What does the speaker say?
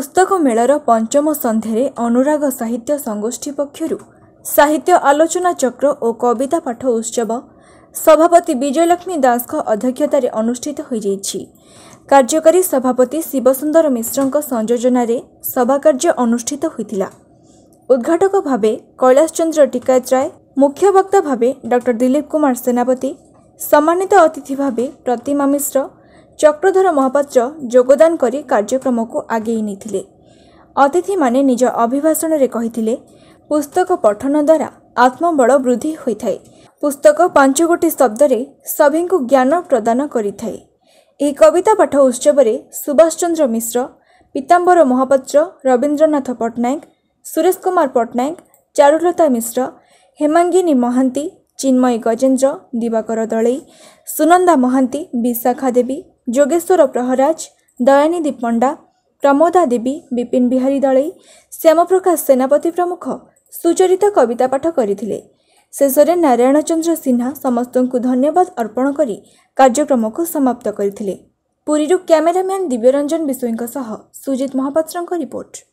ପୁସ୍ତକ ମେଳାର ପଞ୍ଚମ ସନ୍ଧ୍ୟାରେ ଅନୁରାଗ ସାହିତ୍ୟ ସଂଗୋଷ୍ଠୀ ପକ୍ଷରୁ ସାହିତ୍ୟ ଆଲୋଚନା ଚକ୍ର ଓ କବିତା ପାଠ ଉତ୍ସବ ସଭାପତି ବିଜୟଲକ୍ଷ୍ମୀ ଦାସଙ୍କ ଅଧ୍ୟକ୍ଷତାରେ ଅନୁଷ୍ଠିତ ହୋଇଯାଇଛି କାର୍ଯ୍ୟକାରୀ ସଭାପତି ଶିବସୁନ୍ଦର ମିଶ୍ରଙ୍କ ସଂଯୋଜନାରେ ସଭାକାର୍ଯ୍ୟ ଅନୁଷ୍ଠିତ ହୋଇଥିଲା ଉଦ୍ଘାଟକ ଭାବେ କୈଳାସ ଚନ୍ଦ୍ର ଟିକାୟତ ରାୟ ମୁଖ୍ୟ ବକ୍ତା ଭାବେ ଡକ୍ଟର ଦିଲ୍ଲୀପ କୁମାର ସେନାପତି ସମ୍ମାନିତ ଅତିଥି ଭାବେ ପ୍ରତିମା ମିଶ୍ର ଚକ୍ରଧର ମହାପାତ୍ର ଯୋଗଦାନ କରି କାର୍ଯ୍ୟକ୍ରମକୁ ଆଗେଇ ନେଇଥିଲେ ଅତିଥିମାନେ ନିଜ ଅଭିଭାଷଣରେ କହିଥିଲେ ପୁସ୍ତକ ପଠନ ଦ୍ୱାରା ଆତ୍ମବଳ ବୃଦ୍ଧି ହୋଇଥାଏ ପୁସ୍ତକ ପାଞ୍ଚ ଗୋଟି ଶବ୍ଦରେ ସଭିଙ୍କୁ ଜ୍ଞାନ ପ୍ରଦାନ କରିଥାଏ ଏହି କବିତା ପାଠ ଉତ୍ସବରେ ସୁଭାଷ ଚନ୍ଦ୍ର ମିଶ୍ର ପୀତାମ୍ବର ମହାପାତ୍ର ରବୀନ୍ଦ୍ରନାଥ ପଟ୍ଟନାୟକ ସୁରେଶ କୁମାର ପଟ୍ଟନାୟକ ଚାରୁଲତା ମିଶ୍ର ହେମାଙ୍ଗିନୀ ମହାନ୍ତି ଚିନ୍ମୟୀ ଗଜେନ୍ଦ୍ର ଦିବାକର ଦଳେଇ ସୁନନ୍ଦା ମହାନ୍ତି ବିଶାଖା ଦେବୀ ଯୋଗେଶ୍ୱର ପ୍ରହରାଜ ଦୟାନିଧି ପଣ୍ଡା ପ୍ରମୋଦା ଦେବୀ ବିପିନ ବିହାରୀ ଦଳେଇ ଶ୍ୟାମପ୍ରକାଶ ସେନାପତି ପ୍ରମୁଖ ସୁଚରିତା କବିତା ପାଠ କରିଥିଲେ ଶେଷରେ ନାରାୟଣ ଚନ୍ଦ୍ର ସିହ୍ନା ସମସ୍ତଙ୍କୁ ଧନ୍ୟବାଦ ଅର୍ପଣ କରି କାର୍ଯ୍ୟକ୍ରମକୁ ସମାପ୍ତ କରିଥିଲେ ପୁରୀରୁ କ୍ୟାମେରାମ୍ୟାନ୍ ଦିବ୍ୟରଞ୍ଜନ ବିଶୋଇଙ୍କ ସହ ସୁଜିତ ମହାପାତ୍ରଙ୍କ ରିପୋର୍ଟ